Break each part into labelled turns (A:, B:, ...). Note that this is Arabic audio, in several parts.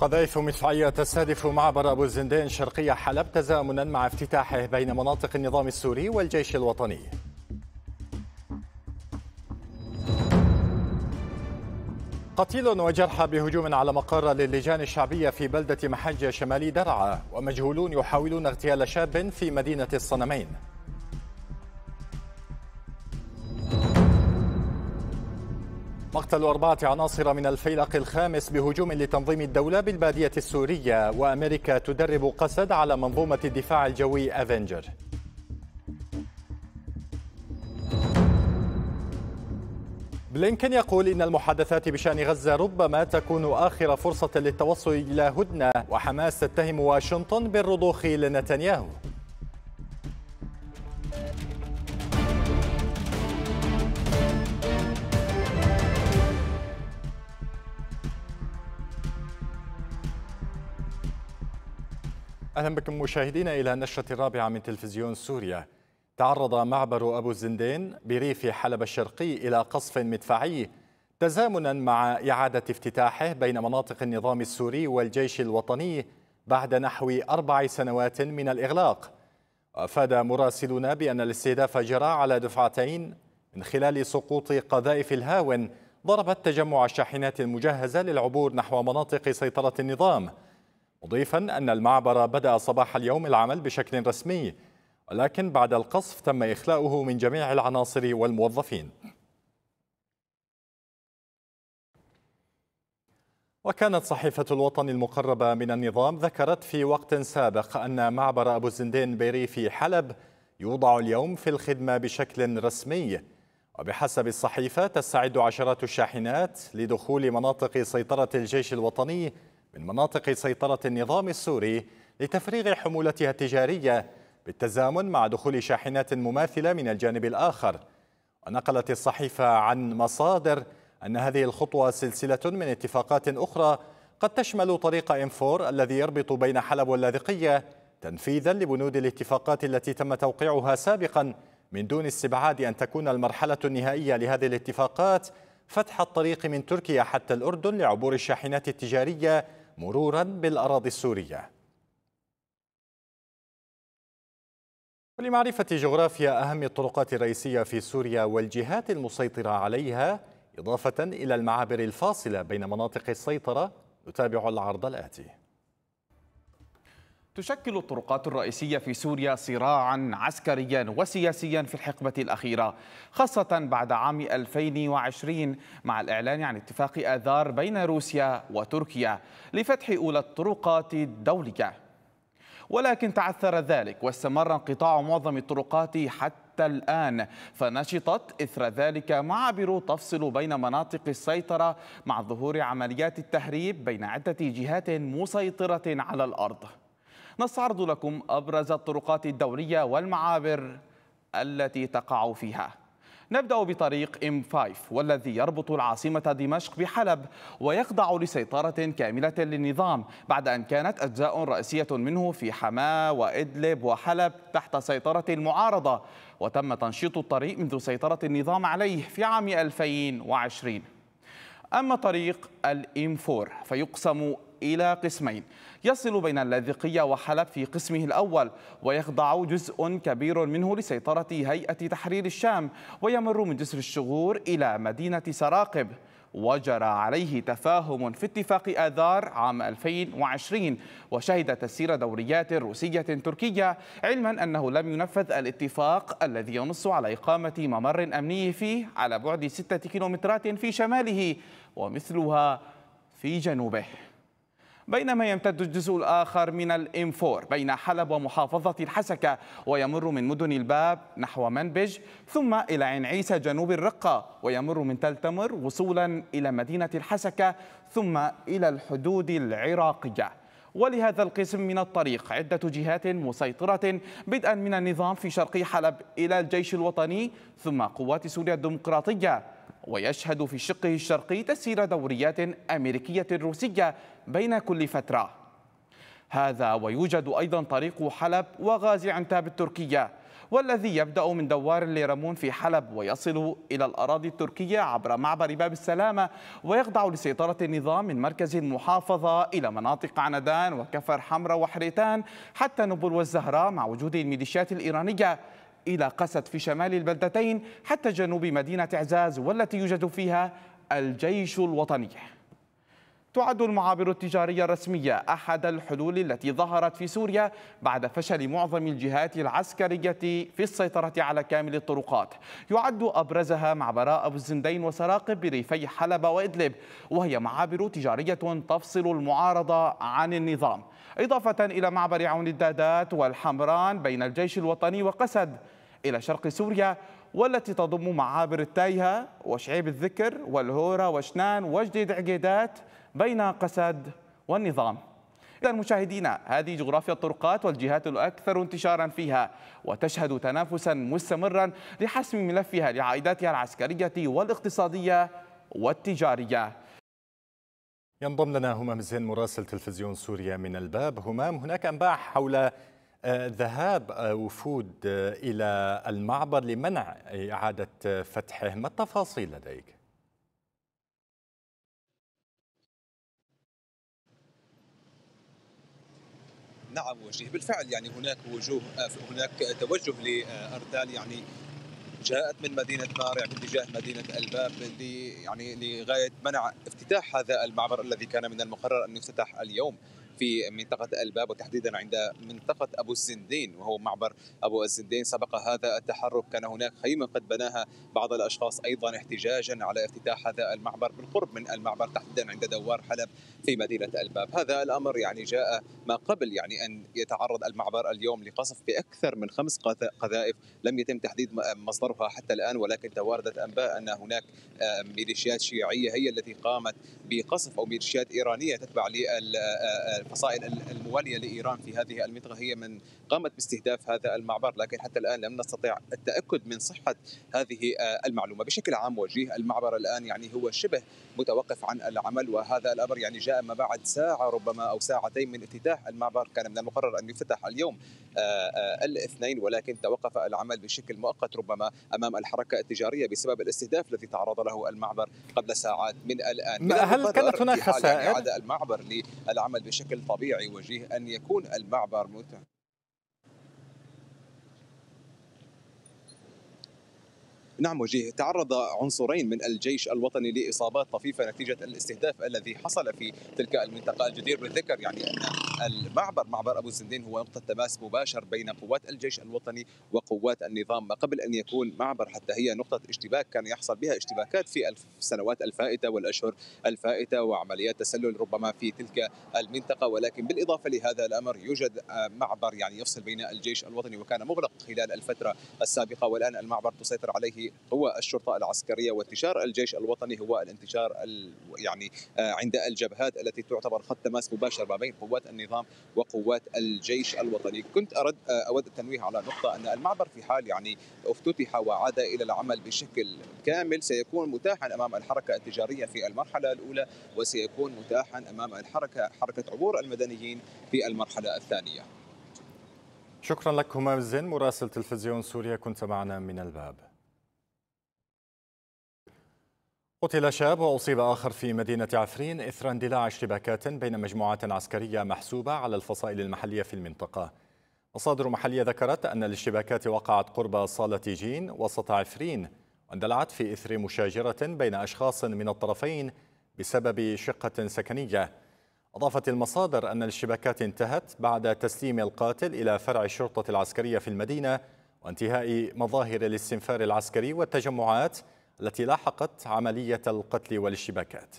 A: قذائف مدفعية تستهدف معبر أبو الزندان شرقي حلب تزامنا مع افتتاحه بين مناطق النظام السوري والجيش الوطني قتيل وجرحى بهجوم على مقر للجان الشعبية في بلدة محجة شمالي درعا ومجهولون يحاولون اغتيال شاب في مدينة الصنمين مقتل أربعة عناصر من الفيلق الخامس بهجوم لتنظيم الدولة بالبادية السورية وأمريكا تدرب قسد على منظومة الدفاع الجوي أفنجر بلينكن يقول إن المحادثات بشأن غزة ربما تكون آخر فرصة للتوصل إلى هدنة وحماس تتهم واشنطن بالرضوخ لنتنياهو أهلا بكم مشاهدينا إلى النشرة الرابعة من تلفزيون سوريا تعرض معبر أبو الزندين بريف حلب الشرقي إلى قصف مدفعي تزامنا مع إعادة افتتاحه بين مناطق النظام السوري والجيش الوطني بعد نحو أربع سنوات من الإغلاق أفاد مراسلنا بأن الاستهداف جرى على دفعتين من خلال سقوط قذائف الهاون ضربت تجمع الشاحنات المجهزة للعبور نحو مناطق سيطرة النظام مضيفا أن المعبر بدأ صباح اليوم العمل بشكل رسمي ولكن بعد القصف تم إخلاؤه من جميع العناصر والموظفين وكانت صحيفة الوطن المقربة من النظام ذكرت في وقت سابق أن معبر أبو الزندين بيري في حلب يوضع اليوم في الخدمة بشكل رسمي وبحسب الصحيفة تستعد عشرات الشاحنات لدخول مناطق سيطرة الجيش الوطني من مناطق سيطرة النظام السوري لتفريغ حمولتها التجارية بالتزامن مع دخول شاحنات مماثلة من الجانب الآخر ونقلت الصحيفة عن مصادر أن هذه الخطوة سلسلة من اتفاقات أخرى قد تشمل طريق إنفور الذي يربط بين حلب واللاذقية تنفيذا لبنود الاتفاقات التي تم توقيعها سابقا من دون استبعاد أن تكون المرحلة النهائية لهذه الاتفاقات فتح الطريق من تركيا حتى الأردن لعبور الشاحنات التجارية مرورا بالأراضي السورية ولمعرفة جغرافيا أهم الطرقات الرئيسية في سوريا والجهات المسيطرة عليها إضافة إلى المعابر الفاصلة بين مناطق السيطرة نتابع العرض الآتي
B: تشكل الطرقات الرئيسية في سوريا صراعا عسكريا وسياسيا في الحقبة الأخيرة خاصة بعد عام 2020 مع الإعلان عن اتفاق آذار بين روسيا وتركيا لفتح أولى الطرقات الدولية ولكن تعثر ذلك واستمر انقطاع معظم الطرقات حتى الآن فنشطت إثر ذلك معابر تفصل بين مناطق السيطرة مع ظهور عمليات التهريب بين عدة جهات مسيطرة على الأرض نستعرض لكم أبرز الطرقات الدولية والمعابر التي تقع فيها نبدأ بطريق M5 والذي يربط العاصمة دمشق بحلب ويخضع لسيطرة كاملة للنظام بعد أن كانت أجزاء رئيسية منه في حماة وإدلب وحلب تحت سيطرة المعارضة وتم تنشيط الطريق منذ سيطرة النظام عليه في عام 2020 أما طريق الإم 4 فيقسم إلى قسمين يصل بين اللاذقية وحلب في قسمه الأول ويخضع جزء كبير منه لسيطرة هيئة تحرير الشام ويمر من جسر الشغور إلى مدينة سراقب وجرى عليه تفاهم في اتفاق آذار عام 2020 وشهد تسيير دوريات روسية تركية علما أنه لم ينفذ الاتفاق الذي ينص على إقامة ممر أمني فيه على بعد ستة كيلومترات في شماله ومثلها في جنوبه بينما يمتد الجزء الآخر من الإنفور بين حلب ومحافظة الحسكة ويمر من مدن الباب نحو منبج ثم إلى عين عيسى جنوب الرقة ويمر من تل تمر وصولا إلى مدينة الحسكة ثم إلى الحدود العراقية ولهذا القسم من الطريق عدة جهات مسيطرة بدءا من النظام في شرقي حلب إلى الجيش الوطني ثم قوات سوريا الديمقراطية ويشهد في شقه الشرقي تسير دوريات أمريكية روسية بين كل فترة هذا ويوجد أيضا طريق حلب وغازي عنتاب التركية والذي يبدأ من دوار ليرمون في حلب ويصل إلى الأراضي التركية عبر معبر باب السلامة ويخضع لسيطرة النظام من مركز المحافظة إلى مناطق عندان وكفر حمرة وحريتان حتى نبل والزهراء مع وجود الميليشيات الإيرانية إلى قسد في شمال البلدتين حتى جنوب مدينة عزاز والتي يوجد فيها الجيش الوطني تعد المعابر التجارية الرسمية أحد الحلول التي ظهرت في سوريا بعد فشل معظم الجهات العسكرية في السيطرة على كامل الطرقات يعد أبرزها معبراء أبو الزندين وسراقب بريفي حلب وإدلب وهي معابر تجارية تفصل المعارضة عن النظام إضافة إلى معبر عون الدادات والحمران بين الجيش الوطني وقسد إلى شرق سوريا والتي تضم معابر التايهة وشعيب الذكر والهورة وشنان وجديد عقيدات بين قسد والنظام إذا مشاهدينا هذه جغرافيا الطرقات والجهات الأكثر انتشارا فيها وتشهد تنافسا مستمرا لحسم ملفها لعائداتها العسكرية والاقتصادية
A: والتجارية ينضم لنا همام الزين مراسل تلفزيون سوريا من الباب همام هناك أنباء حول آه، ذهاب آه، وفود آه، إلى المعبر لمنع إعادة فتحه ما التفاصيل لديك؟
C: نعم وجيه بالفعل يعني هناك وجوه هناك توجه لاردال يعني جاءت من مدينة مارع باتجاه مدينة الباب يعني لغاية منع افتتاح هذا المعبر الذي كان من المقرر أن يفتتح اليوم في منطقة الباب وتحديدا عند منطقة أبو الزندين وهو معبر أبو الزندين سبق هذا التحرك كان هناك خيمة قد بناها بعض الأشخاص أيضا احتجاجا على افتتاح هذا المعبر بالقرب من المعبر تحديدا عند دوار حلب في مدينة الباب هذا الأمر يعني جاء ما قبل يعني أن يتعرض المعبر اليوم لقصف بأكثر من خمس قذائف لم يتم تحديد مصدرها حتى الآن ولكن تواردت أنباء أن هناك آه، ميليشيات شيعية هي التي قامت بقصف أو ميليشيات إيرانية تتبع آه، آه، القصائد المواليه لايران في هذه المنطقه هي من قامت باستهداف هذا المعبر لكن حتى الان لم نستطع التاكد من صحه هذه آه، المعلومه بشكل عام وجيه المعبر الان يعني هو شبه متوقف عن العمل وهذا الامر يعني جاء ما بعد ساعه ربما او ساعتين من افتتاح المعبر كان من المقرر ان يفتح اليوم آه، آه، الاثنين ولكن توقف العمل بشكل مؤقت ربما امام الحركه التجاريه بسبب الاستهداف الذي تعرض له المعبر قبل ساعات من الان هل كانت هناك يعني خسائر؟ يعني المعبر للعمل بشكل بشكل طبيعي وجيه أن يكون المعبر متاح نعم وجيه تعرض عنصرين من الجيش الوطني لإصابات طفيفة نتيجة الاستهداف الذي حصل في تلك المنطقة الجدير بالذكر يعني أن المعبر معبر أبو الزندين هو نقطة تماس مباشر بين قوات الجيش الوطني وقوات النظام ما قبل أن يكون معبر حتى هي نقطة اشتباك كان يحصل بها اشتباكات في السنوات الفائتة والأشهر الفائتة وعمليات تسلل ربما في تلك المنطقة ولكن بالإضافة لهذا الأمر يوجد آه، معبر يعني يفصل بين الجيش الوطني وكان مغلق خلال الفترة السابقة والآن المعبر تسيطر عليه هو الشرطة العسكرية وانتشار الجيش الوطني هو الانتشار يعني آه، عند الجبهات التي تعتبر خط تماس مباشر ما بين قوات النظام وقوات الجيش الوطني كنت أرد آه، أود التنويه على نقطة أن المعبر في حال يعني افتتح وعاد إلى العمل بشكل كامل سيكون متاحا أمام الحركة التجارية في المرحلة الأولى وسيكون متاحا أمام الحركة حركة عبور المدنيين في المرحلة الثانية
A: شكرا لك همام الزين مراسل تلفزيون سوريا كنت معنا من الباب قتل شاب وأصيب آخر في مدينة عفرين إثر اندلاع اشتباكات بين مجموعات عسكرية محسوبة على الفصائل المحلية في المنطقة مصادر محلية ذكرت أن الاشتباكات وقعت قرب صالة جين وسط عفرين واندلعت في إثر مشاجرة بين أشخاص من الطرفين بسبب شقة سكنية أضافت المصادر أن الاشتباكات انتهت بعد تسليم القاتل إلى فرع الشرطة العسكرية في المدينة وانتهاء مظاهر الاستنفار العسكري والتجمعات التي لاحقت عملية القتل والاشتباكات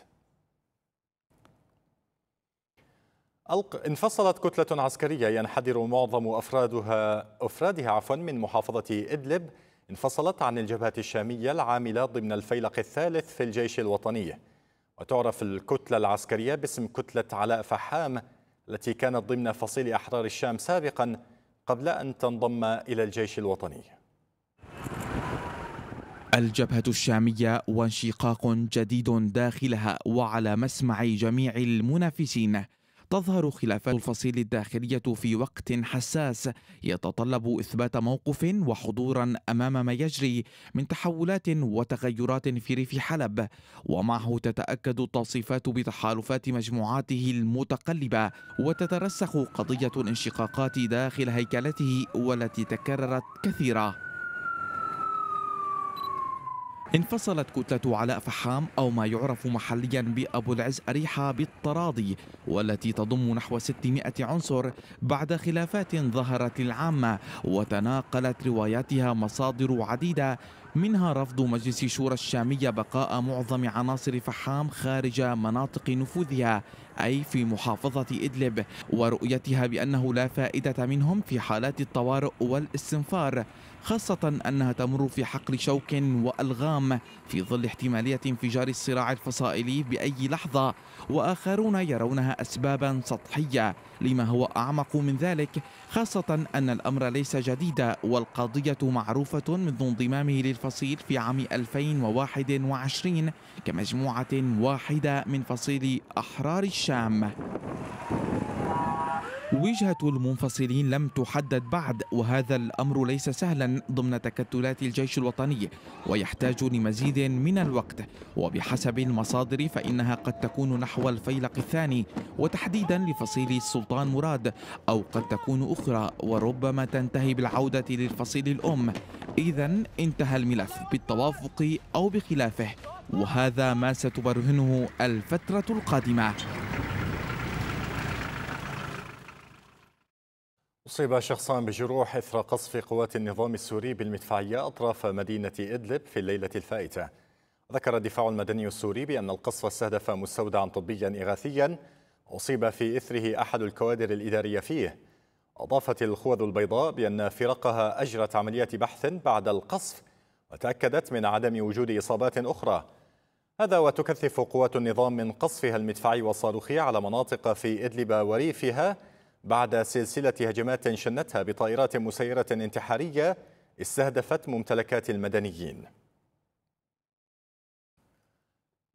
A: انفصلت كتلة عسكرية ينحدر معظم أفرادها أفرادها عفوا من محافظة إدلب انفصلت عن الجبهة الشامية العاملة ضمن الفيلق الثالث في الجيش الوطني وتعرف الكتلة العسكرية باسم كتلة علاء فحام التي كانت ضمن فصيل أحرار الشام سابقا قبل أن تنضم إلى الجيش الوطني
B: الجبهة الشامية وانشقاق جديد داخلها وعلى مسمع جميع المنافسين تظهر خلافات الفصيل الداخلية في وقت حساس يتطلب إثبات موقف وحضورا أمام ما يجري من تحولات وتغيرات في ريف حلب ومعه تتأكد التوصيفات بتحالفات مجموعاته المتقلبة وتترسخ قضية الانشقاقات داخل هيكلته والتي تكررت كثيرا انفصلت كتلة علاء فحام أو ما يعرف محليا بأبو العز أريحة بالتراضي والتي تضم نحو 600 عنصر بعد خلافات ظهرت للعامة وتناقلت رواياتها مصادر عديدة منها رفض مجلس شورى الشامية بقاء معظم عناصر فحام خارج مناطق نفوذها أي في محافظة إدلب ورؤيتها بأنه لا فائدة منهم في حالات الطوارئ والاستنفار خاصة أنها تمر في حقل شوك وألغام في ظل احتمالية انفجار الصراع الفصائلي بأي لحظة وآخرون يرونها أسبابا سطحية لما هو أعمق من ذلك خاصة أن الأمر ليس جديدا والقضية معروفة منذ انضمامه للفصيل في عام 2021 كمجموعة واحدة من فصيل أحرار الشام وجهة المنفصلين لم تحدد بعد وهذا الأمر ليس سهلا ضمن تكتلات الجيش الوطني ويحتاج لمزيد من الوقت وبحسب المصادر فإنها قد تكون نحو الفيلق الثاني وتحديدا لفصيل السلطان مراد أو قد تكون أخرى وربما تنتهي بالعودة للفصيل الأم إذا انتهى الملف بالتوافق أو بخلافه وهذا ما ستبرهنه الفترة القادمة
A: أصيب شخصان بجروح إثر قصف قوات النظام السوري بالمدفعية أطراف مدينة إدلب في الليلة الفائتة ذكر الدفاع المدني السوري بأن القصف استهدف مستودعا طبيا إغاثيا أصيب في إثره أحد الكوادر الإدارية فيه أضافت الخوذ البيضاء بأن فرقها أجرت عمليات بحث بعد القصف وتأكدت من عدم وجود إصابات أخرى هذا وتكثف قوات النظام من قصفها المدفعي والصاروخي على مناطق في إدلب وريفها بعد سلسلة هجمات شنتها بطائرات مسيرة انتحارية استهدفت ممتلكات المدنيين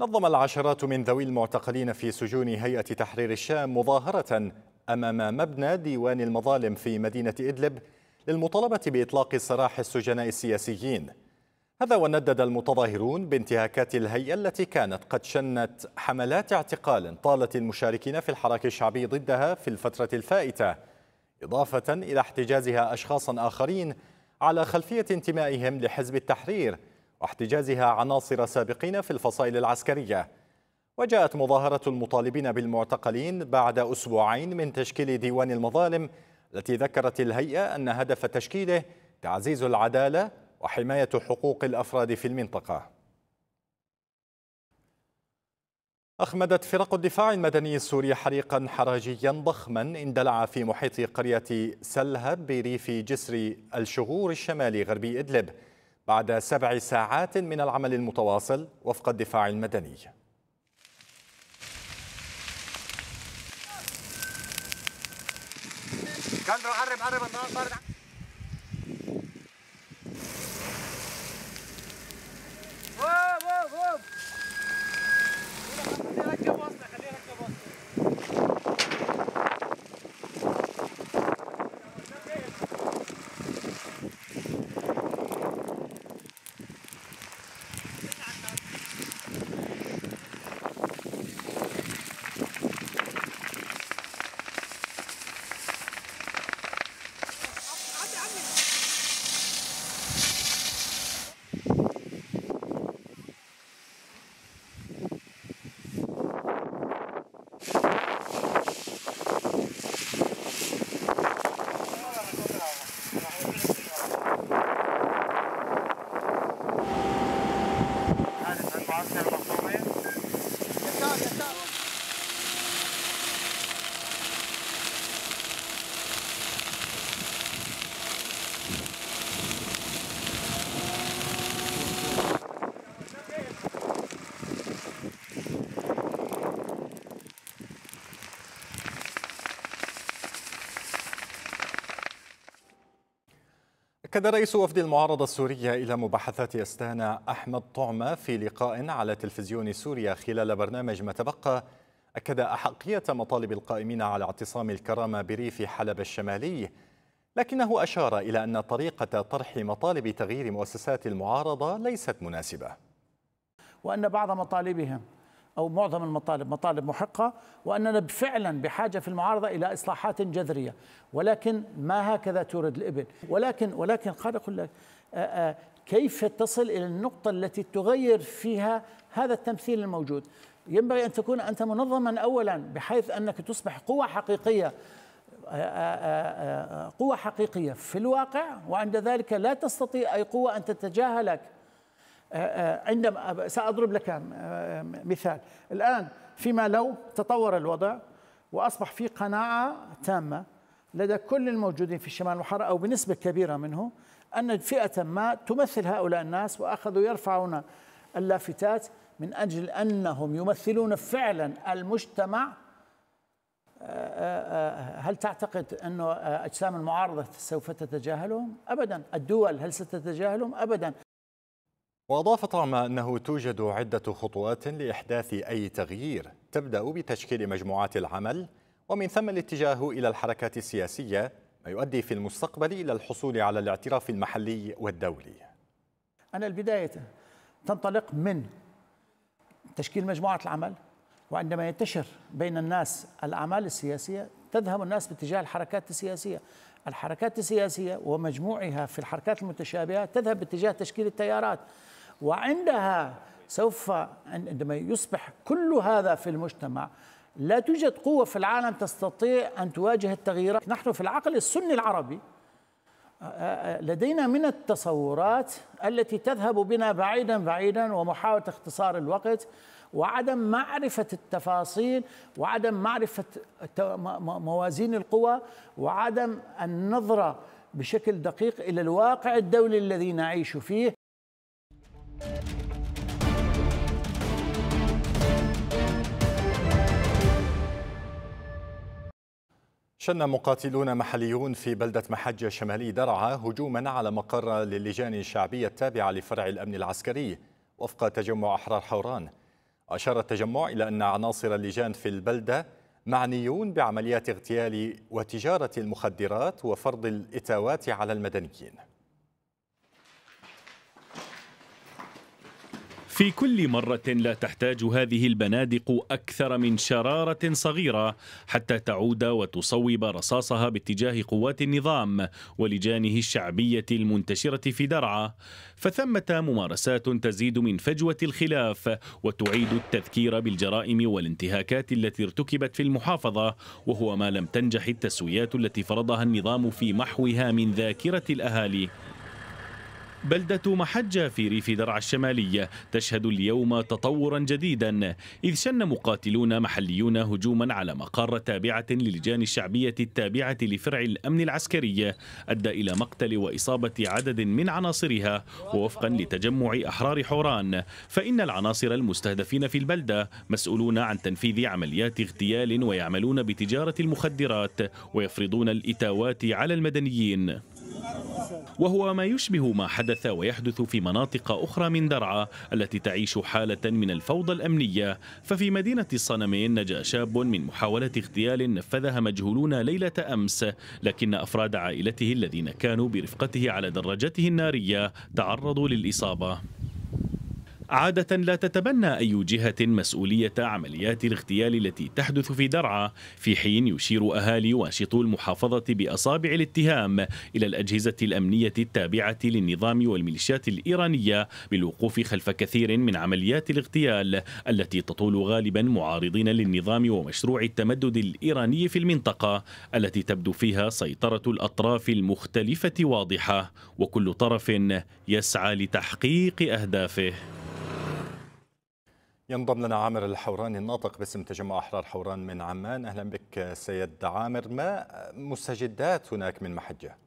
A: نظم العشرات من ذوي المعتقلين في سجون هيئة تحرير الشام مظاهرة أمام مبنى ديوان المظالم في مدينة إدلب للمطالبة بإطلاق سراح السجناء السياسيين هذا وندد المتظاهرون بانتهاكات الهيئة التي كانت قد شنت حملات اعتقال طالت المشاركين في الحراك الشعبي ضدها في الفترة الفائتة إضافة إلى احتجازها أشخاصا آخرين على خلفية انتمائهم لحزب التحرير واحتجازها عناصر سابقين في الفصائل العسكرية وجاءت مظاهرة المطالبين بالمعتقلين بعد أسبوعين من تشكيل ديوان المظالم التي ذكرت الهيئة أن هدف تشكيله تعزيز العدالة وحماية حقوق الأفراد في المنطقة أخمدت فرق الدفاع المدني السوري حريقا حراجيا ضخما اندلع في محيط قرية سلهب بريف جسر الشغور الشمالي غربي إدلب بعد سبع ساعات من العمل المتواصل وفق الدفاع المدني كان قرب قرب Whoa! أكد رئيس وفد المعارضة السورية إلى مباحثات أستانا أحمد طعمة في لقاء على تلفزيون سوريا خلال برنامج ما تبقى أكد أحقية مطالب القائمين على اعتصام الكرامة بريف حلب الشمالي لكنه أشار إلى أن طريقة طرح مطالب تغيير مؤسسات المعارضة ليست مناسبة
D: وأن بعض مطالبهم أو معظم المطالب مطالب محقة وأننا فعلا بحاجة في المعارضة إلى إصلاحات جذرية ولكن ما هكذا تورد الإبل ولكن ولكن قال أقول لك كيف تصل إلى النقطة التي تغير فيها هذا التمثيل الموجود ينبغي أن تكون أنت منظما أولا بحيث أنك تصبح قوة حقيقية قوة حقيقية في الواقع وعند ذلك لا تستطيع أي قوة أن تتجاهلك آه، آه، عندما سأضرب لك آه، مثال الآن فيما لو تطور الوضع وأصبح في قناعة تامة لدى كل الموجودين في الشمال المحرر أو بنسبة كبيرة منه أن فئة ما تمثل هؤلاء الناس وأخذوا يرفعون اللافتات من أجل أنهم يمثلون فعلا المجتمع هل تعتقد أن أجسام المعارضة سوف تتجاهلهم؟ أبدا الدول هل ستتجاهلهم؟ أبدا
A: وأضاف طعم أنه توجد عدة خطوات لإحداث أي تغيير تبدأ بتشكيل مجموعات العمل ومن ثم الاتجاه إلى الحركات السياسية ما يؤدي في المستقبل إلى الحصول على الاعتراف المحلي والدولي
D: أنا البداية تنطلق من تشكيل مجموعة العمل وعندما ينتشر بين الناس الأعمال السياسية تذهب الناس باتجاه الحركات السياسية الحركات السياسية ومجموعها في الحركات المتشابهة تذهب باتجاه تشكيل التيارات وعندها سوف عندما يصبح كل هذا في المجتمع لا توجد قوة في العالم تستطيع أن تواجه التغييرات نحن في العقل السني العربي آه، آه، آه، لدينا من التصورات التي تذهب بنا بعيدا بعيدا ومحاولة اختصار الوقت وعدم معرفة التفاصيل وعدم معرفة موازين القوى وعدم النظرة بشكل دقيق إلى الواقع الدولي الذي نعيش فيه
A: شن مقاتلون محليون في بلدة محجة شمالي درعا هجوما على مقر للجان الشعبية التابعة لفرع الأمن العسكري وفق تجمع أحرار حوران أشار التجمع إلى أن عناصر اللجان في البلدة معنيون بعمليات اغتيال وتجارة المخدرات وفرض الإتاوات على المدنيين
E: في كل مرة لا تحتاج هذه البنادق أكثر من شرارة صغيرة حتى تعود وتصوب رصاصها باتجاه قوات النظام ولجانه الشعبية المنتشرة في درعا فثمة ممارسات تزيد من فجوة الخلاف وتعيد التذكير بالجرائم والانتهاكات التي ارتكبت في المحافظة وهو ما لم تنجح التسويات التي فرضها النظام في محوها من ذاكرة الأهالي بلدة محجة في ريف درعا الشمالية تشهد اليوم تطورا جديدا إذ شن مقاتلون محليون هجوما على مقر تابعة للجان الشعبية التابعة لفرع الأمن العسكري أدى إلى مقتل وإصابة عدد من عناصرها ووفقا لتجمع أحرار حوران فإن العناصر المستهدفين في البلدة مسؤولون عن تنفيذ عمليات اغتيال ويعملون بتجارة المخدرات ويفرضون الإتاوات على المدنيين وهو ما يشبه ما حدث ويحدث في مناطق أخرى من درعا التي تعيش حالة من الفوضى الأمنية ففي مدينة الصنمين نجا شاب من محاولة اغتيال نفذها مجهولون ليلة أمس لكن أفراد عائلته الذين كانوا برفقته على دراجته النارية تعرضوا للإصابة عادة لا تتبنى أي جهة مسؤولية عمليات الاغتيال التي تحدث في درعا في حين يشير أهالي واشطو المحافظة بأصابع الاتهام إلى الأجهزة الأمنية التابعة للنظام والميليشيات الإيرانية بالوقوف خلف كثير من عمليات الاغتيال التي تطول غالبا معارضين للنظام ومشروع التمدد الإيراني في المنطقة التي تبدو فيها سيطرة الأطراف المختلفة واضحة وكل طرف يسعى لتحقيق أهدافه ينضم لنا
A: عامر الحوراني الناطق باسم تجمع أحرار حوران من عمان أهلا بك سيد عامر ما مستجدات هناك من محجة؟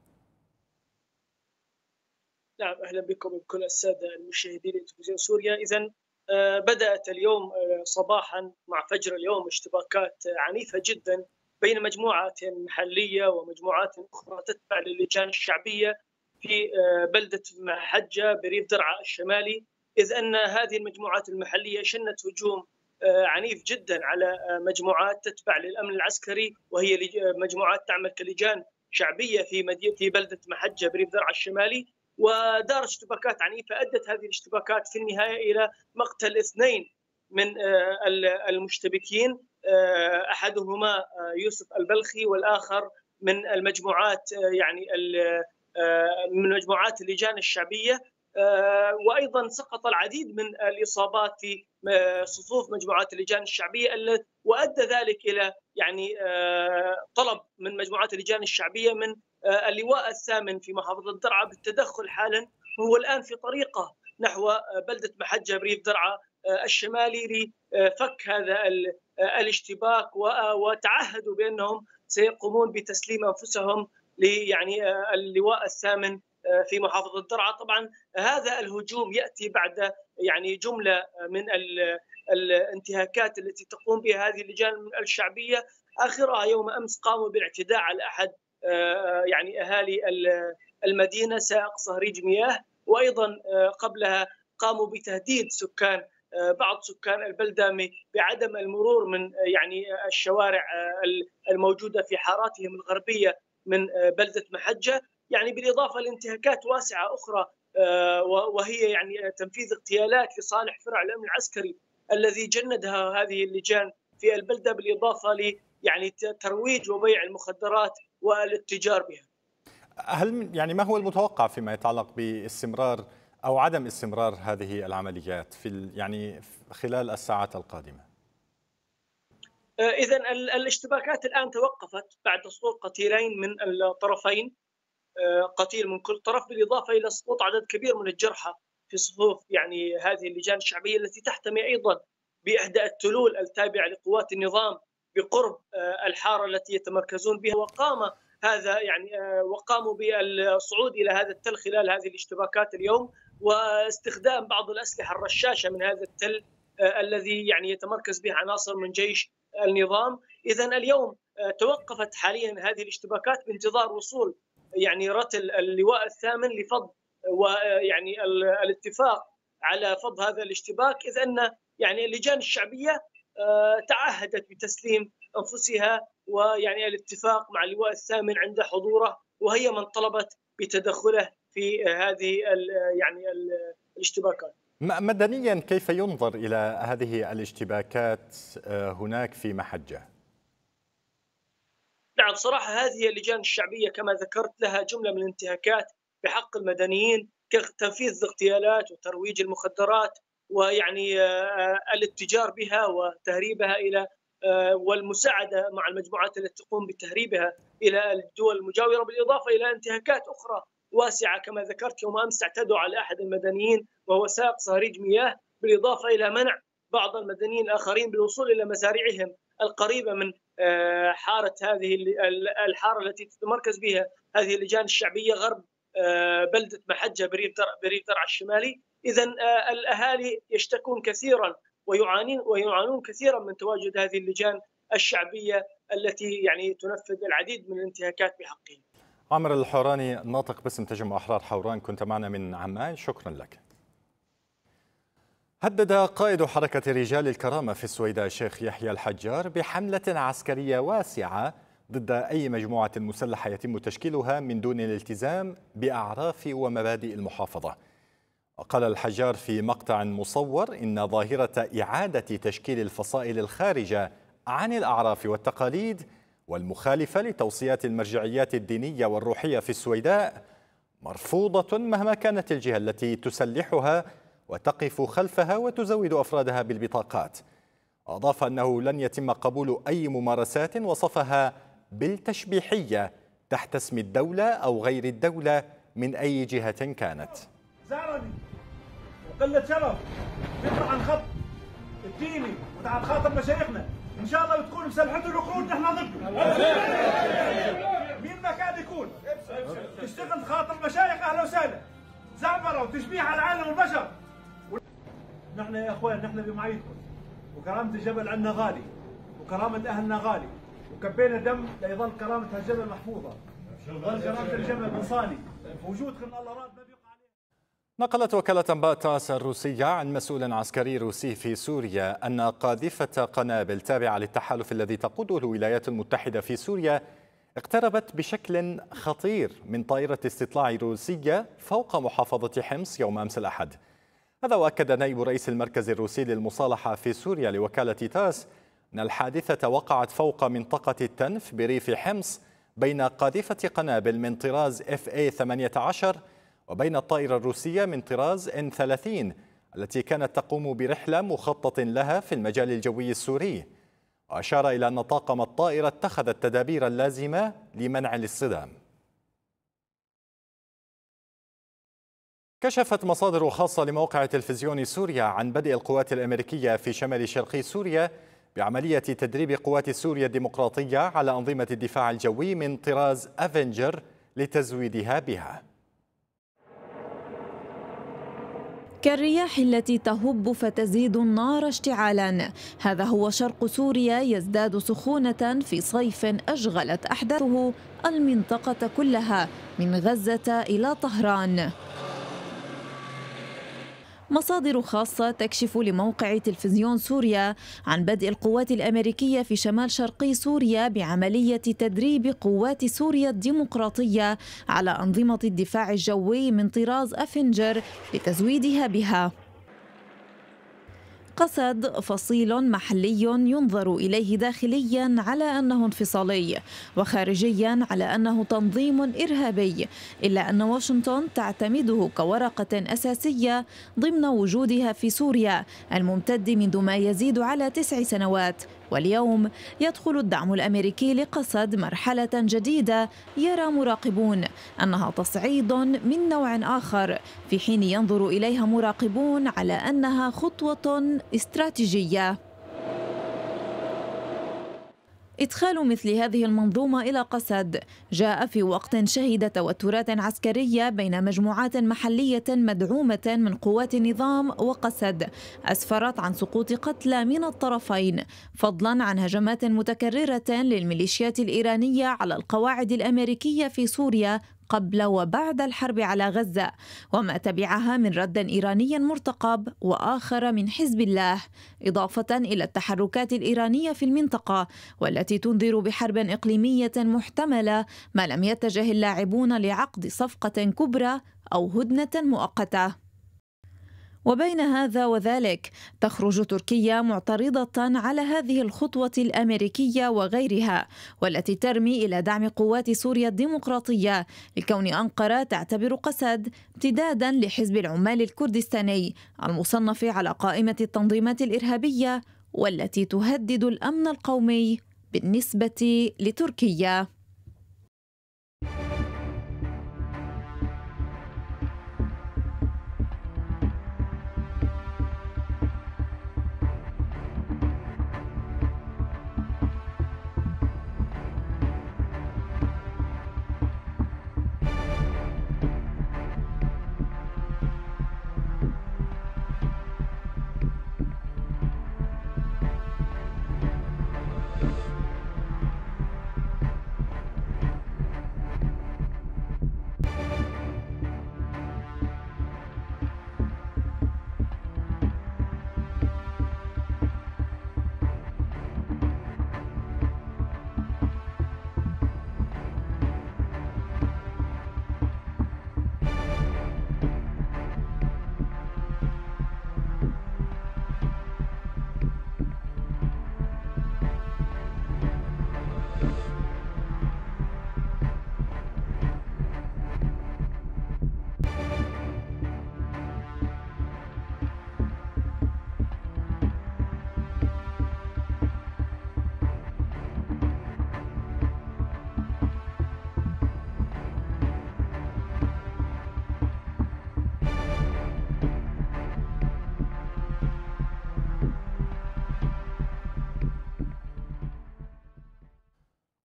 F: نعم أهلا بكم بكل السادة المشاهدين لتلفزيون سوريا إذا آه، بدأت اليوم آه، صباحا مع فجر اليوم اشتباكات آه، عنيفة جدا بين مجموعات محلية ومجموعات أخرى تتبع للجان الشعبية في بلدة محجة بريف درعا الشمالي إذ أن هذه المجموعات المحلية شنت هجوم آه، عنيف جدا على آه، مجموعات تتبع للأمن العسكري وهي آه، مجموعات تعمل كلجان شعبية في مدينة في بلدة محجة بريف درعا الشمالي ودار اشتباكات عنيفة أدت هذه الاشتباكات في النهاية إلى مقتل اثنين من المشتبكين أحدهما يوسف البلخي والآخر من المجموعات يعني من مجموعات اللجان الشعبية آه، وايضا سقط العديد من الاصابات في آه، صفوف مجموعات اللجان الشعبيه وادى ذلك الى يعني آه، طلب من مجموعات اللجان الشعبيه من اللواء الثامن في محافظه درعا بالتدخل حالا وهو الان في طريقه نحو بلده محجه بريف درعا الشمالي لفك هذا الاشتباك وتعهدوا بانهم سيقومون بتسليم انفسهم ليعني اللواء الثامن آه، في محافظه درعا طبعا هذا الهجوم ياتي بعد يعني جمله من الانتهاكات التي تقوم بها هذه اللجان الشعبيه اخرها يوم امس قاموا بالاعتداء على احد آه، يعني اهالي المدينه سائق صهريج مياه وايضا آه، قبلها قاموا بتهديد سكان بعض سكان البلده بعدم المرور من يعني الشوارع الموجوده في حاراتهم الغربيه من بلده محجه يعني بالاضافه لانتهاكات واسعه اخرى آه، وهي يعني تنفيذ اغتيالات لصالح فرع الامن العسكري الذي جندها هذه اللجان في البلده بالاضافه ل يعني ترويج وبيع المخدرات والاتجار بها.
A: هل يعني ما هو المتوقع فيما يتعلق باستمرار او عدم استمرار هذه العمليات في يعني خلال الساعات القادمه؟
F: آه، اذا الاشتباكات الان توقفت بعد سقوط قتيلين من الطرفين آه، قتيل من كل طرف بالإضافة إلى سقوط عدد كبير من الجرحى في صفوف يعني هذه اللجان الشعبية التي تحتمي أيضا بإحدى التلول التابعة لقوات النظام بقرب آه، الحارة التي يتمركزون بها وقام هذا يعني آه، وقاموا بالصعود الى هذا التل خلال هذه الاشتباكات اليوم واستخدام بعض الاسلحه الرشاشه من هذا التل الذي يعني يتمركز به عناصر من جيش النظام، اذا اليوم توقفت حاليا هذه الاشتباكات بانتظار وصول يعني رتل اللواء الثامن لفض ويعني الاتفاق على فض هذا الاشتباك اذ ان يعني اللجان الشعبيه آه، تعهدت بتسليم انفسها ويعني الاتفاق مع اللواء الثامن عند حضوره وهي من طلبت بتدخله في هذه ال يعني ال الاشتباكات
A: مدنيا كيف ينظر الى هذه الاشتباكات آه، هناك في محجه؟
F: نعم صراحة هذه اللجان الشعبية كما ذكرت لها جملة من الانتهاكات بحق المدنيين كتنفيذ الاغتيالات وترويج المخدرات ويعني آه، آه، الاتجار بها وتهريبها الى آه، والمساعده مع المجموعات التي تقوم بتهريبها الى الدول المجاوره بالاضافه الى انتهاكات اخرى واسعه كما ذكرت يوم امس اعتدوا على احد المدنيين وهو سائق صهريج مياه بالاضافه الى منع بعض المدنيين الاخرين بالوصول الى مزارعهم القريبه من آه، حاره هذه الحاره التي تتمركز بها هذه اللجان الشعبيه غرب آه، بلده محجه بريف بريف درعا الشمالي اذا آه، الاهالي يشتكون كثيرا ويعانون ويعانون كثيرا من تواجد هذه اللجان الشعبيه التي يعني تنفذ العديد من الانتهاكات بحقهم.
A: عامر الحوراني ناطق باسم تجمع احرار حوران كنت معنا من عمان شكرا لك. هدد قائد حركة رجال الكرامة في السويداء الشيخ يحيى الحجار بحملة عسكرية واسعة ضد أي مجموعة مسلحة يتم تشكيلها من دون الالتزام بأعراف ومبادئ المحافظة قال الحجار في مقطع مصور إن ظاهرة إعادة تشكيل الفصائل الخارجة عن الأعراف والتقاليد والمخالفة لتوصيات المرجعيات الدينية والروحية في السويداء مرفوضة مهما كانت الجهة التي تسلحها وتقف خلفها وتزود أفرادها بالبطاقات أضاف أنه لن يتم قبول أي ممارسات وصفها بالتشبيحية تحت اسم الدولة أو غير الدولة من أي جهة كانت
D: زعرني وقلة شرف فكرة عن خط الديني وتعال خاطر مشايخنا ان شاء الله تكون مسلحته القرود نحن ضده
G: مين ما كان يكون تشتغل خاطر مشايخ اهلا وسهلا زعفره
D: وتشبيح على العالم البشر نحن يا اخوان نحن بمعيتكم وكرامه الجبل عندنا غالي وكرامه اهلنا غالي وكبينا دم ليظل كرامه الجبل محفوظه ظل كرامه الجبل مصالي وجودكم الله راد ما بيقع
A: نقلت وكالة أنباء تاس الروسية عن مسؤول عسكري روسي في سوريا أن قاذفة قنابل تابعة للتحالف الذي تقوده الولايات المتحدة في سوريا اقتربت بشكل خطير من طائرة استطلاع روسية فوق محافظة حمص يوم أمس الأحد هذا وأكد نائب رئيس المركز الروسي للمصالحة في سوريا لوكالة تاس أن الحادثة وقعت فوق منطقة التنف بريف حمص بين قاذفة قنابل من طراز FA-18 وبين الطائرة الروسية من طراز N-30 التي كانت تقوم برحلة مخطط لها في المجال الجوي السوري وأشار إلى أن طاقم الطائرة اتخذ التدابير اللازمة لمنع الاصطدام كشفت مصادر خاصة لموقع تلفزيون سوريا عن بدء القوات الأمريكية في شمال شرقي سوريا بعملية تدريب قوات سوريا الديمقراطية على أنظمة الدفاع الجوي من طراز أفنجر لتزويدها بها
H: كالرياح التي تهب فتزيد النار اشتعالا هذا هو شرق سوريا يزداد سخونة في صيف أشغلت أحداثه المنطقة كلها من غزة إلى طهران مصادر خاصة تكشف لموقع تلفزيون سوريا عن بدء القوات الأمريكية في شمال شرقي سوريا بعملية تدريب قوات سوريا الديمقراطية على أنظمة الدفاع الجوي من طراز أفنجر لتزويدها بها قصد فصيل محلي ينظر إليه داخليا على أنه انفصالي وخارجيا على أنه تنظيم إرهابي إلا أن واشنطن تعتمده كورقة أساسية ضمن وجودها في سوريا الممتد منذ ما يزيد على تسع سنوات واليوم يدخل الدعم الأمريكي لقسد مرحلة جديدة يرى مراقبون أنها تصعيد من نوع آخر في حين ينظر إليها مراقبون على أنها خطوة استراتيجية إدخال مثل هذه المنظومة إلى قسد جاء في وقت شهد توترات عسكرية بين مجموعات محلية مدعومة من قوات النظام وقسد أسفرت عن سقوط قتلى من الطرفين فضلا عن هجمات متكررة للميليشيات الإيرانية على القواعد الأمريكية في سوريا قبل وبعد الحرب على غزة وما تبعها من رد إيراني مرتقب وآخر من حزب الله إضافة إلى التحركات الإيرانية في المنطقة والتي تنذر بحرب إقليمية محتملة ما لم يتجه اللاعبون لعقد صفقة كبرى أو هدنة مؤقتة وبين هذا وذلك تخرج تركيا معترضة على هذه الخطوة الأمريكية وغيرها والتي ترمي إلى دعم قوات سوريا الديمقراطية لكون أنقرة تعتبر قسد امتدادا لحزب العمال الكردستاني المصنف على قائمة التنظيمات الإرهابية والتي تهدد الأمن القومي بالنسبة لتركيا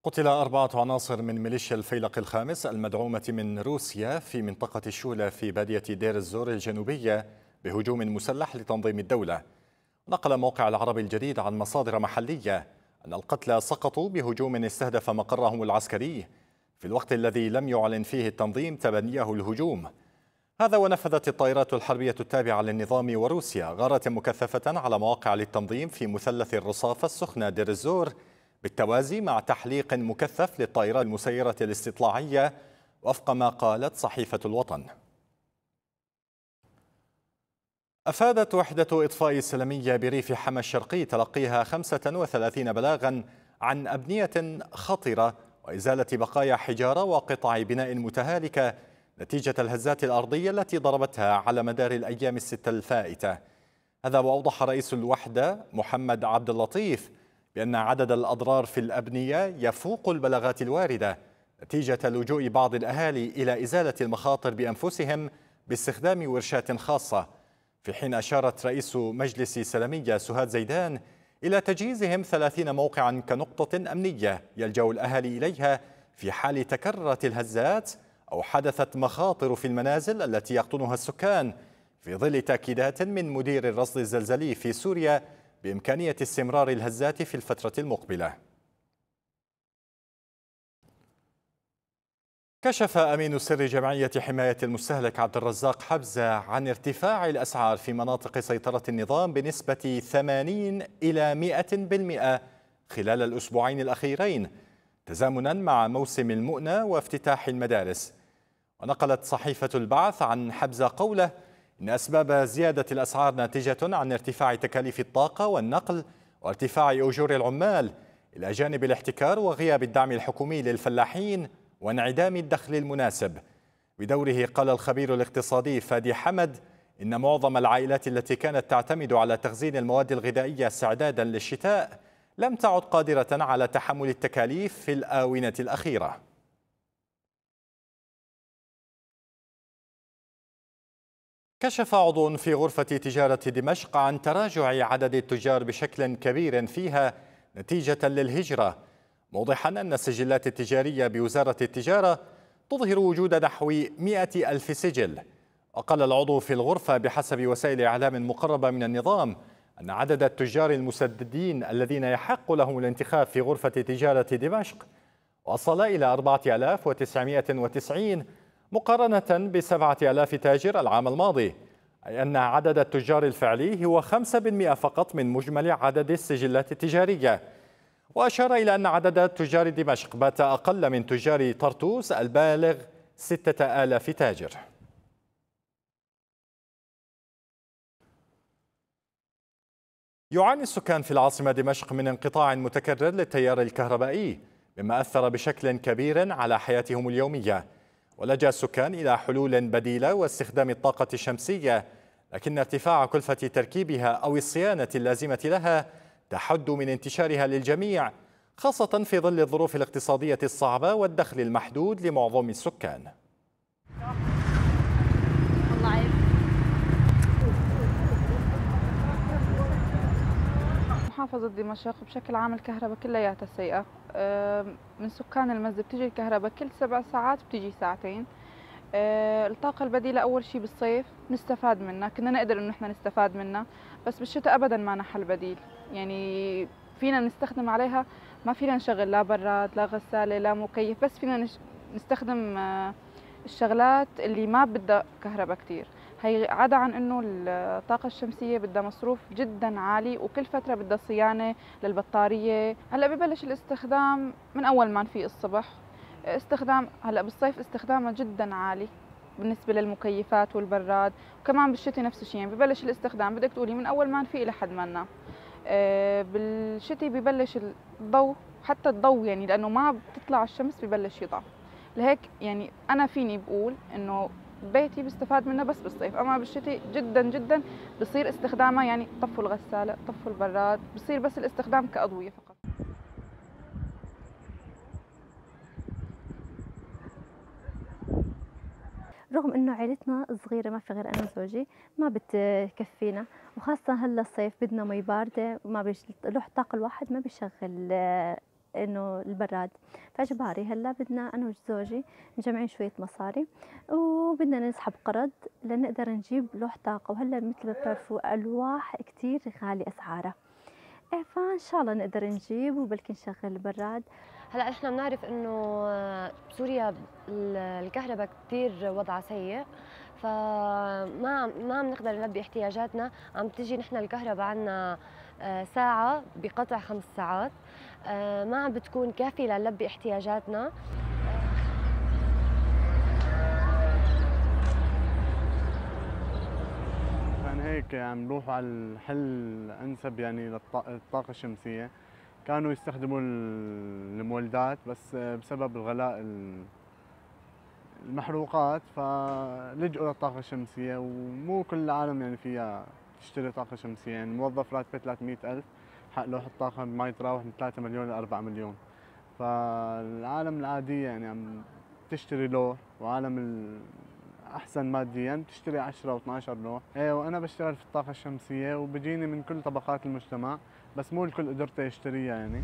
A: قتل أربعة عناصر من ميليشيا الفيلق الخامس المدعومة من روسيا في منطقة الشولة في بادية دير الزور الجنوبية بهجوم مسلح لتنظيم الدولة نقل موقع العربي الجديد عن مصادر محلية أن القتلى سقطوا بهجوم استهدف مقرهم العسكري في الوقت الذي لم يعلن فيه التنظيم تبنيه الهجوم هذا ونفذت الطائرات الحربية التابعة للنظام وروسيا غارة مكثفة على مواقع للتنظيم في مثلث الرصافة السخنة دير الزور بالتوازي مع تحليق مكثف للطائرات المسيرة الاستطلاعية وفق ما قالت صحيفة الوطن أفادت وحدة إطفاء السلمية بريف حما الشرقي تلقيها 35 بلاغا عن أبنية خطرة وإزالة بقايا حجارة وقطع بناء متهالكة نتيجة الهزات الأرضية التي ضربتها على مدار الأيام الستة الفائتة هذا وأوضح رئيس الوحدة محمد عبد اللطيف بأن عدد الأضرار في الأبنية يفوق البلاغات الواردة نتيجة لجوء بعض الأهالي إلى إزالة المخاطر بأنفسهم باستخدام ورشات خاصة في حين أشارت رئيس مجلس سلمية سهاد زيدان إلى تجهيزهم 30 موقعا كنقطة أمنية يلجأ الأهالي إليها في حال تكررت الهزات أو حدثت مخاطر في المنازل التي يقطنها السكان في ظل تأكيدات من مدير الرصد الزلزلي في سوريا بإمكانية استمرار الهزات في الفترة المقبلة كشف أمين سر جمعية حماية المستهلك عبد الرزاق حبزة عن ارتفاع الأسعار في مناطق سيطرة النظام بنسبة 80 إلى 100% خلال الأسبوعين الأخيرين تزامنا مع موسم المؤنة وافتتاح المدارس ونقلت صحيفة البعث عن حبزة قوله إن أسباب زيادة الأسعار ناتجة عن ارتفاع تكاليف الطاقة والنقل وارتفاع أجور العمال إلى جانب الاحتكار وغياب الدعم الحكومي للفلاحين وانعدام الدخل المناسب بدوره قال الخبير الاقتصادي فادي حمد إن معظم العائلات التي كانت تعتمد على تخزين المواد الغذائية استعدادا للشتاء لم تعد قادرة على تحمل التكاليف في الآونة الأخيرة كشف عضو في غرفة تجارة دمشق عن تراجع عدد التجار بشكل كبير فيها نتيجة للهجرة موضحا أن السجلات التجارية بوزارة التجارة تظهر وجود نحو مئة ألف سجل وقال العضو في الغرفة بحسب وسائل إعلام مقربة من النظام أن عدد التجار المسددين الذين يحق لهم الانتخاب في غرفة تجارة دمشق وصل إلى 4990 مقارنة بسبعة ألاف تاجر العام الماضي أي أن عدد التجار الفعلي هو 5% فقط من مجمل عدد السجلات التجارية وأشار إلى أن عدد تجار دمشق بات أقل من تجار طرطوس البالغ 6000 تاجر يعاني السكان في العاصمة دمشق من انقطاع متكرر للتيار الكهربائي مما أثر بشكل كبير على حياتهم اليومية ولجأ السكان إلى حلول بديلة واستخدام الطاقة الشمسية لكن ارتفاع كلفة تركيبها أو الصيانة اللازمة لها تحد من انتشارها للجميع خاصة في ظل الظروف الاقتصادية الصعبة والدخل المحدود لمعظم السكان
I: محافظة دمشق بشكل عام الكهرباء كلياتها سيئة من سكان المسجد بتجي الكهرباء كل سبع ساعات بتجي ساعتين أه، الطاقة البديلة أول شيء بالصيف نستفاد منها كنا نقدر إنه إحنا نستفاد منها بس بالشتاء أبدا ما نحل بديل يعني فينا نستخدم عليها ما فينا نشغل لا براد لا غسالة لا مكيف بس فينا نستخدم أه، الشغلات اللي ما بدها كهرباء كتير هي عدا عن انه الطاقه الشمسيه بدها مصروف جدا عالي وكل فتره بدها صيانه للبطاريه هلا ببلش الاستخدام من اول ما نفيق الصبح استخدام هلا بالصيف استخدامه جدا عالي بالنسبه للمكيفات والبراد وكمان بالشتي نفس الشيء يعني ببلش الاستخدام بدك تقولي من اول ما نفيق لحد ما ننام آه، بالشتي ببلش الضوء حتى الضوء يعني لانه ما بتطلع الشمس ببلش يضعف لهيك يعني انا فيني بقول انه بيتي بستفاد منه بس بالصيف اما بالشتي جدا جدا بصير استخدامها يعني طفوا الغساله طفوا البراد بصير بس الاستخدام
H: كاضويه فقط رغم انه عائلتنا صغيره ما في غير انا وزوجي ما بتكفينا وخاصه هلا الصيف بدنا مي بارده وما بيش... لوح الطاقه الواحد ما بيشغل انه البراد فاجباري هلا بدنا انا وزوجي مجمعين شويه مصاري وبدنا نسحب قرض لنقدر نجيب لوح طاقه وهلا مثل ما بتعرفوا الواح كثير غالي اسعارها إيه، فان شاء الله نقدر نجيب وبلكي نشغل البراد هلا نحن بنعرف انه سوريا الكهرباء كثير وضعها سيء فما
C: ما عم نقدر نلبي احتياجاتنا عم تجي نحن الكهرباء عنا آه، ساعة بقطع خمس ساعات آه، ما عم بتكون كافية لنلبي احتياجاتنا
B: كان هيك عم يعني نروح على الحل الأنسب يعني للطاقة الشمسية كانوا يستخدموا المولدات بس بسبب الغلاء المحروقات فلجؤوا للطاقة الشمسية ومو كل العالم يعني فيها تشتري طاقة شمسية يعني موظف راتبه 300 ألف حق لوحه طاقه ما يتراوح من 3 مليون ل 4 مليون فالعالم العاديه يعني عم تشتري لوح وعالم احسن ماديا تشتري 10 و12 نوع ايه وانا بشتغل في الطاقه الشمسيه وبجيني من كل طبقات المجتمع بس مو الكل
A: قدرته يشتريها يعني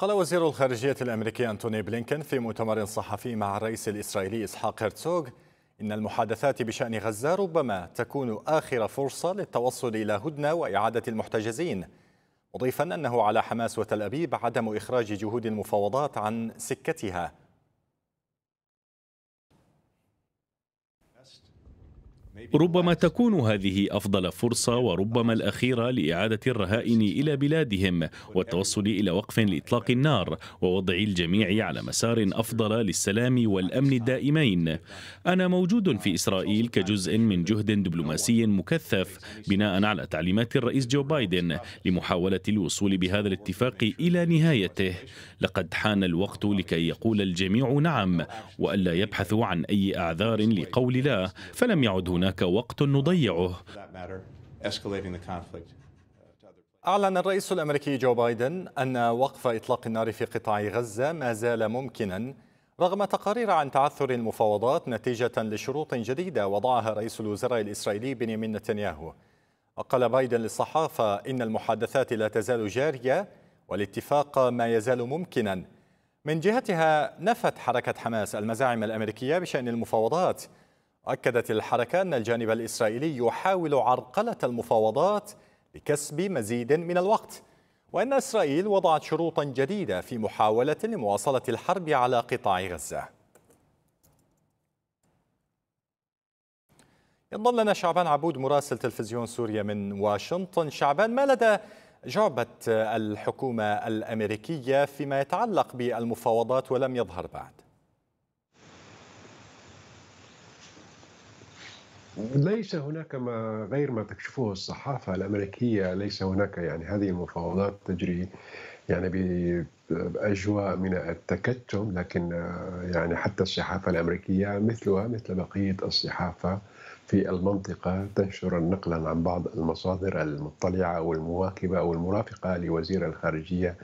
A: قال وزير الخارجية الأمريكي أنتوني بلينكن في مؤتمر صحفي مع الرئيس الإسرائيلي إسحاق هرتسوغ إن المحادثات بشأن غزة ربما تكون آخر فرصة للتوصل إلى هدنة وإعادة المحتجزين مضيفا أنه على حماس وتل أبيب عدم إخراج جهود المفاوضات عن سكتها
E: ربما تكون هذه أفضل فرصة وربما الأخيرة لإعادة الرهائن إلى بلادهم والتوصل إلى وقف لإطلاق النار ووضع الجميع على مسار أفضل للسلام والأمن الدائمين أنا موجود في إسرائيل كجزء من جهد دبلوماسي مكثف بناء على تعليمات الرئيس جو بايدن لمحاولة الوصول بهذا الاتفاق إلى نهايته لقد حان الوقت لكي يقول الجميع نعم وألا يبحثوا عن أي أعذار لقول لا فلم يعد هناك هناك وقت نضيعه
A: أعلن الرئيس الأمريكي جو بايدن أن وقف إطلاق النار في قطاع غزة ما زال ممكنا رغم تقارير عن تعثر المفاوضات نتيجة لشروط جديدة وضعها رئيس الوزراء الإسرائيلي بنيامين نتنياهو وقال بايدن للصحافة إن المحادثات لا تزال جارية والاتفاق ما يزال ممكنا من جهتها نفت حركة حماس المزاعم الأمريكية بشأن المفاوضات أكدت الحركة أن الجانب الإسرائيلي يحاول عرقلة المفاوضات لكسب مزيد من الوقت وأن إسرائيل وضعت شروطا جديدة في محاولة لمواصلة الحرب على قطاع غزة ينضل لنا شعبان عبود مراسل تلفزيون سوريا من واشنطن شعبان ما لدى جعبة الحكومة الأمريكية فيما يتعلق بالمفاوضات ولم يظهر بعد
G: ليس هناك ما غير ما تكشفه الصحافة الأمريكية ليس هناك يعني هذه المفاوضات تجري يعني بأجواء من التكتم لكن يعني حتى الصحافة الأمريكية مثلها مثل بقية الصحافة في المنطقة تنشر نقلا عن بعض المصادر المطلعة أو المواكبة أو المرافقة لوزير الخارجية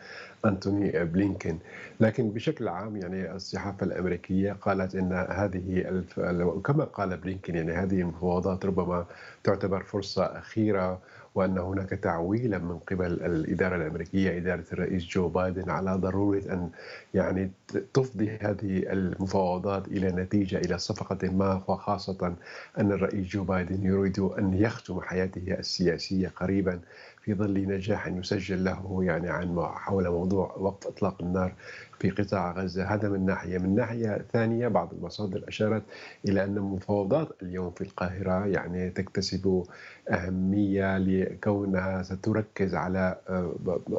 G: أنتوني بلينكن لكن بشكل عام يعني الصحافة الأمريكية قالت أن هذه الف... كما قال بلينكن يعني هذه المفاوضات ربما تعتبر فرصة أخيرة وان هناك تعويلا من قبل الاداره الامريكيه اداره الرئيس جو بايدن على ضروره ان يعني تفضي هذه المفاوضات الى نتيجه الى صفقه ما وخاصه ان الرئيس جو بايدن يريد ان يختم حياته السياسيه قريبا في ظل نجاح يسجل له يعني عن حول موضوع وقف اطلاق النار في قطاع غزه هذا من ناحيه، من ناحيه ثانيه بعض المصادر اشارت الى ان المفاوضات اليوم في القاهره يعني تكتسب اهميه لكونها ستركز على آه،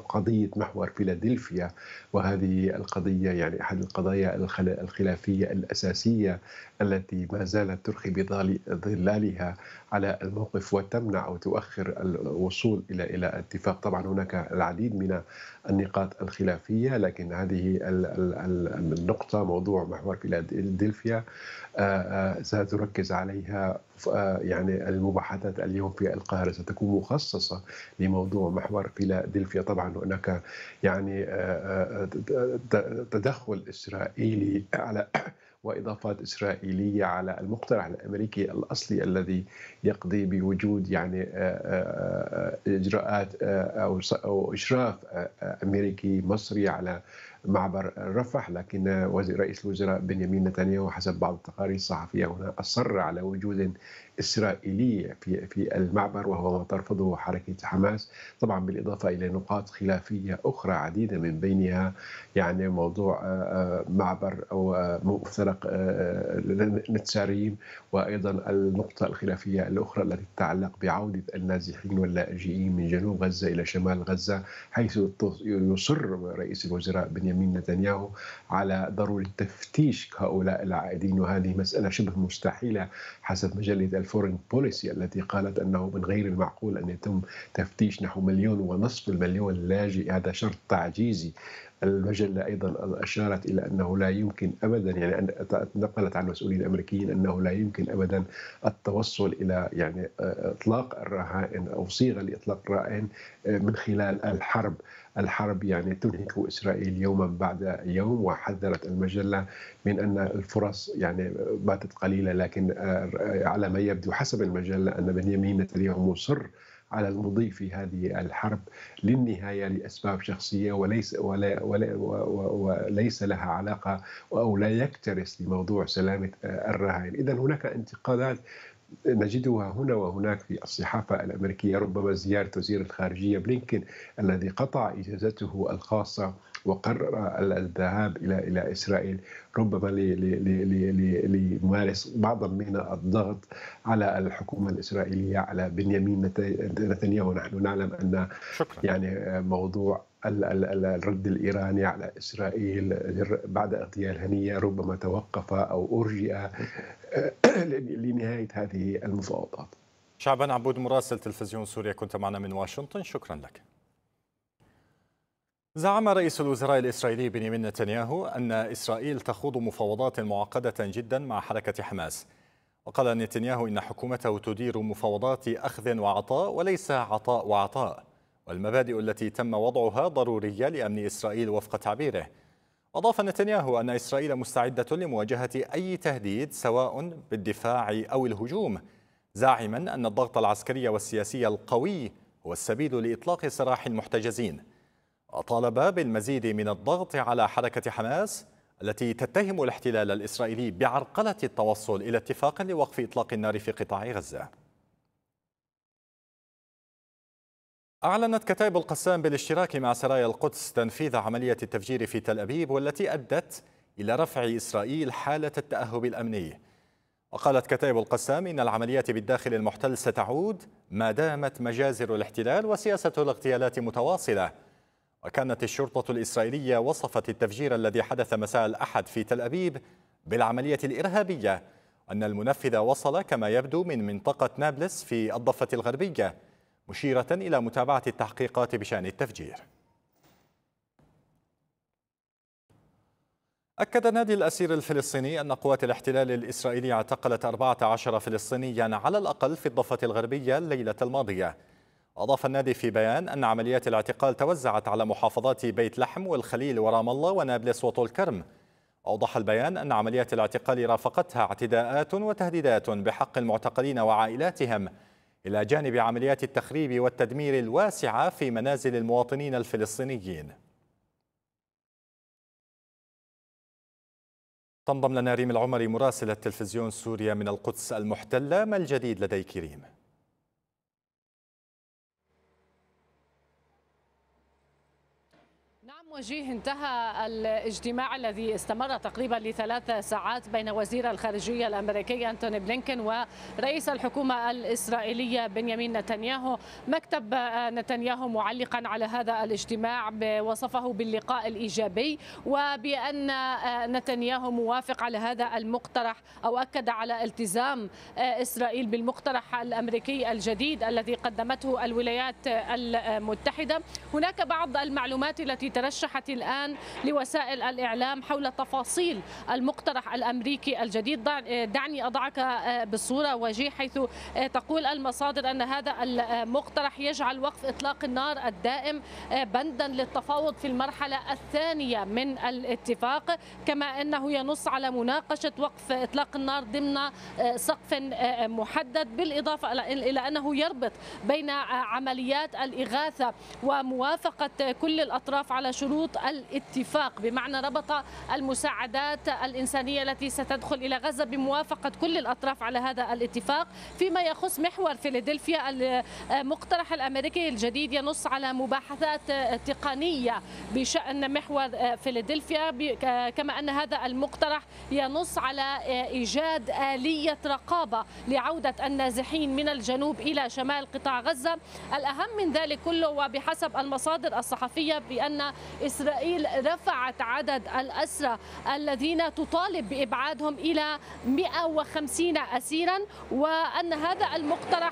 G: قضيه محور فيلادلفيا وهذه القضيه يعني احد القضايا الخلافيه الاساسيه التي ما زالت ترخي بظلالها على الموقف وتمنع او تؤخر الوصول الى الى اتفاق طبعا هناك العديد من النقاط الخلافيه لكن هذه النقطه موضوع محور فيلادلفيا آه، آه، ستركز عليها آه، يعني المباحثات اليوم في القاهره ستكون مخصصه لموضوع محور فيلادلفيا طبعا هناك يعني تدخل اسرائيلي على واضافات اسرائيليه على المقترح الامريكي الاصلي الذي يقضي بوجود يعني آه، آه، آه، اجراءات او اشراف امريكي مصري على معبر رفح لكن وزير رئيس الوزراء بنيامين نتنياهو حسب بعض التقارير الصحفيه هنا اصر على وجود إسرائيلية في في المعبر وهو ما ترفضه حركة حماس طبعا بالإضافة إلى نقاط خلافية أخرى عديدة من بينها يعني موضوع آه، آه، معبر أو آه، مفترق نتساريم وأيضا النقطة الخلافية الأخرى التي تتعلق بعودة النازحين واللاجئين من جنوب غزة إلى شمال غزة حيث يصر رئيس الوزراء بنيامين نتنياهو على ضرورة تفتيش هؤلاء العائدين وهذه مسألة شبه مستحيلة حسب مجلة الفورين بوليسي التي قالت أنه من غير المعقول أن يتم تفتيش نحو مليون ونصف المليون لاجئ هذا شرط تعجيزي المجلة أيضا أشارت إلى أنه لا يمكن أبدا يعني أن نقلت عن مسؤولين أمريكيين أنه لا يمكن أبدا التوصل إلى يعني إطلاق الرهائن أو صيغة لإطلاق الرهائن من خلال الحرب الحرب يعني تنهك إسرائيل يوما بعد يوم وحذرت المجلة من أن الفرص يعني باتت قليلة لكن آه، على ما يبدو حسب المجلة أن بنيامين نتنياهو مصر على المضي في هذه الحرب للنهايه لاسباب شخصيه وليس ولا ولا وليس لها علاقه او لا يكترث لموضوع سلامه الرهائن، اذا هناك انتقادات نجدها هنا وهناك في الصحافة الأمريكية ربما زيارة وزير الخارجية بلينكن الذي قطع إجازته الخاصة وقرر الذهاب الى الى اسرائيل ربما ليمارس بعضا من الضغط على الحكومه الاسرائيليه على بنيامين نتنياهو نحن نعلم ان شكرا. يعني موضوع الرد الايراني على اسرائيل بعد اغتيال هنيه ربما توقف او ارجئ آه، لنهايه هذه المفاوضات.
A: شعبان عبود مراسل تلفزيون سوريا كنت معنا من واشنطن شكرا لك. زعم رئيس الوزراء الإسرائيلي بنيامين نتنياهو أن إسرائيل تخوض مفاوضات معقدة جدا مع حركة حماس وقال نتنياهو إن حكومته تدير مفاوضات أخذ وعطاء وليس عطاء وعطاء والمبادئ التي تم وضعها ضرورية لأمن إسرائيل وفق تعبيره أضاف نتنياهو أن إسرائيل مستعدة لمواجهة أي تهديد سواء بالدفاع أو الهجوم زاعما أن الضغط العسكري والسياسي القوي هو السبيل لإطلاق سراح المحتجزين طالب بالمزيد من الضغط على حركة حماس التي تتهم الاحتلال الإسرائيلي بعرقلة التوصل إلى اتفاق لوقف إطلاق النار في قطاع غزة أعلنت كتائب القسام بالاشتراك مع سرايا القدس تنفيذ عملية التفجير في تل أبيب والتي أدت إلى رفع إسرائيل حالة التأهب الأمني وقالت كتائب القسام إن العمليات بالداخل المحتل ستعود ما دامت مجازر الاحتلال وسياسة الاغتيالات متواصلة وكانت الشرطة الإسرائيلية وصفت التفجير الذي حدث مساء الأحد في تل أبيب بالعملية الإرهابية أن المنفذ وصل كما يبدو من منطقة نابلس في الضفة الغربية مشيرة إلى متابعة التحقيقات بشأن التفجير أكد نادي الأسير الفلسطيني أن قوات الاحتلال الإسرائيلي اعتقلت 14 فلسطينيا على الأقل في الضفة الغربية الليلة الماضية أضاف النادي في بيان أن عمليات الاعتقال توزعت على محافظات بيت لحم والخليل ورام الله ونابلس وطول كرم أوضح البيان أن عمليات الاعتقال رافقتها اعتداءات وتهديدات بحق المعتقلين وعائلاتهم إلى جانب عمليات التخريب والتدمير الواسعة في منازل المواطنين الفلسطينيين تنضم لنا ريم العمري مراسلة تلفزيون سوريا من القدس المحتلة ما الجديد لديك ريم؟
J: وجيه انتهى الاجتماع الذي استمر تقريبا لثلاث ساعات بين وزير الخارجية الأمريكي أنتوني بلينكن ورئيس الحكومة الإسرائيلية بنيامين نتنياهو مكتب نتنياهو معلقا على هذا الاجتماع وصفه باللقاء الإيجابي وبأن نتنياهو موافق على هذا المقترح أو أكد على التزام إسرائيل بالمقترح الأمريكي الجديد الذي قدمته الولايات المتحدة هناك بعض المعلومات التي ترشح ترشحت الآن لوسائل الإعلام حول تفاصيل المقترح الأمريكي الجديد دعني أضعك آه، بالصورة وجيه حيث آه، تقول المصادر أن هذا المقترح يجعل وقف إطلاق النار الدائم آه، بندا للتفاوض في المرحلة الثانية من الاتفاق كما أنه ينص على مناقشة وقف إطلاق النار ضمن سقف محدد بالإضافة إلى أنه يربط بين عمليات الإغاثة وموافقة كل الأطراف على شروط شروط الاتفاق بمعنى ربط المساعدات الإنسانية التي ستدخل إلى غزة بموافقة كل الأطراف على هذا الاتفاق فيما يخص محور فيلادلفيا المقترح الأمريكي الجديد ينص على مباحثات تقنية بشأن محور فيلادلفيا كما أن هذا المقترح ينص على إيجاد آلية رقابة لعودة النازحين من الجنوب إلى شمال قطاع غزة الأهم من ذلك كله وبحسب المصادر الصحفية بأن إسرائيل رفعت عدد الأسرى الذين تطالب بإبعادهم إلى 150 أسيرا وأن هذا المقترح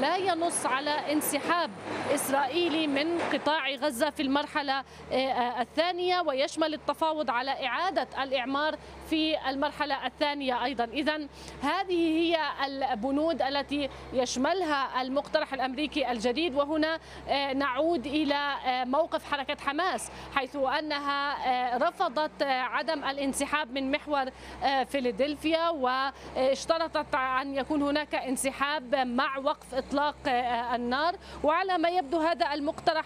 J: لا ينص على انسحاب إسرائيلي من قطاع غزة في المرحلة آه، آه، الثانية ويشمل التفاوض على إعادة الإعمار في المرحلة الثانية أيضا إذا هذه هي البنود التي يشملها المقترح الأمريكي الجديد وهنا آه، نعود إلى آه، موقف حركة حماس حيث أنها آه، رفضت عدم الانسحاب من محور فيلادلفيا واشترطت أن يكون هناك انسحاب مع وقف إطلاق النار وعلى ما يبدو هذا المقترح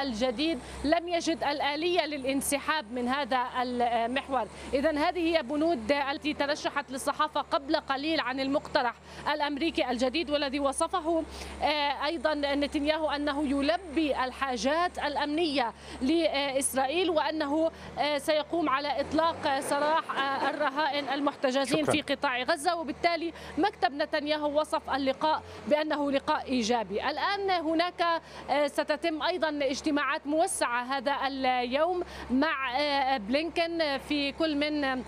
J: الجديد لم يجد الآلية للانسحاب من هذا المحور إذا هذه هي بنود التي ترشحت للصحافة قبل قليل عن المقترح الأمريكي الجديد والذي وصفه آه، أيضا نتنياهو أنه يلبي الحاجات الأمنية لإسرائيل وأنه آه، سيقوم على إطلاق سراح آه، الرهائن المحتجزين شكرا. في قطاع غزة وبالتالي مكتب نتنياهو وصف اللقاء بأنه لقاء إيجابي الآن هناك ستتم أيضا اجتماعات موسعة هذا اليوم مع بلينكن في كل من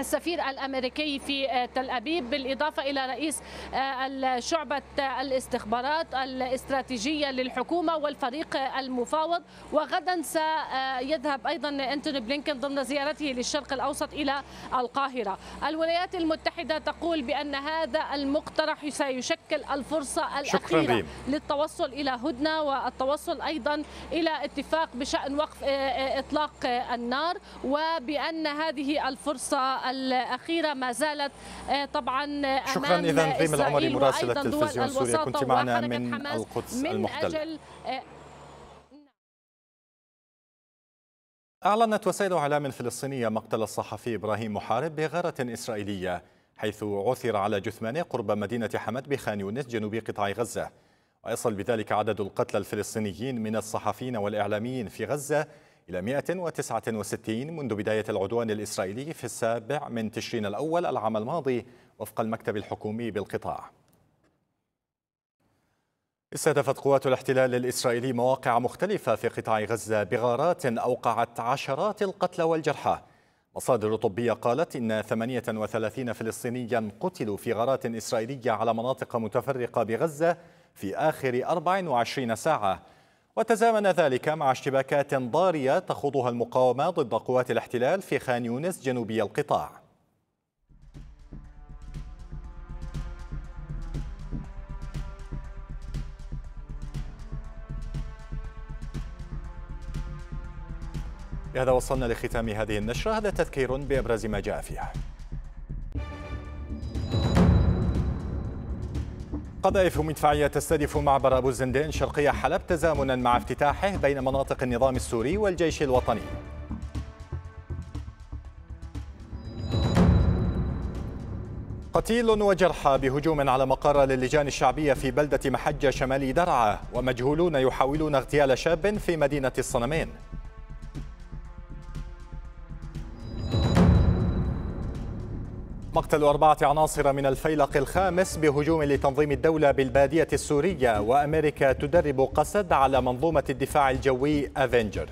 J: السفير الامريكي في آه، تل ابيب بالاضافه الى رئيس آه، شعبه آه، الاستخبارات الاستراتيجيه للحكومه والفريق المفاوض وغدا سيذهب ايضا انتوني بلينكن ضمن زيارته للشرق الاوسط الى القاهره. الولايات المتحده تقول بان هذا المقترح سيشكل الفرصه الاخيره للتوصل الى هدنه والتوصل ايضا الى اتفاق بشان وقف اطلاق النار وبان هذه الفرصه الأخيرة ما زالت آه، طبعا شكرا إذا ريم العمري مراسلة تلفزيون سوريا كنت معنا من القدس المحتل آه،
A: أعلنت وسائل إعلام فلسطينية مقتل الصحفي إبراهيم محارب بغارة إسرائيلية حيث عثر على جثمانه قرب مدينة حمد بخان يونس جنوب قطاع غزة ويصل بذلك عدد القتلى الفلسطينيين من الصحفيين والإعلاميين في غزة إلى 169 منذ بداية العدوان الإسرائيلي في السابع من تشرين الأول العام الماضي وفق المكتب الحكومي بالقطاع استهدفت قوات الاحتلال الإسرائيلي مواقع مختلفة في قطاع غزة بغارات أوقعت عشرات القتلى والجرحى مصادر طبية قالت إن 38 فلسطينيا قتلوا في غارات إسرائيلية على مناطق متفرقة بغزة في آخر 24 ساعة وتزامن ذلك مع اشتباكات ضارية تخوضها المقاومة ضد قوات الاحتلال في خان يونس جنوبي القطاع بهذا وصلنا لختام هذه النشرة هذا تذكير بأبرز ما جاء فيها قذائف مدفعية تستهدف معبر أبو الزندين شرقي حلب تزامنا مع افتتاحه بين مناطق النظام السوري والجيش الوطني قتيل وجرحى بهجوم على مقر للجان الشعبية في بلدة محجة شمال درعا ومجهولون يحاولون اغتيال شاب في مدينة الصنمين مقتل أربعة عناصر من الفيلق الخامس بهجوم لتنظيم الدولة بالبادية السورية وأمريكا تدرب قسد على منظومة الدفاع الجوي أفنجر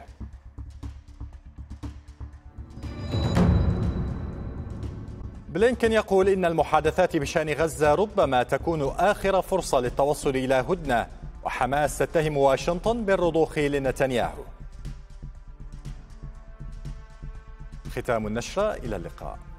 A: بلينكن يقول إن المحادثات بشأن غزة ربما تكون آخر فرصة للتوصل إلى هدنة وحماس تتهم واشنطن بالرضوخ لنتنياهو ختام النشرة إلى اللقاء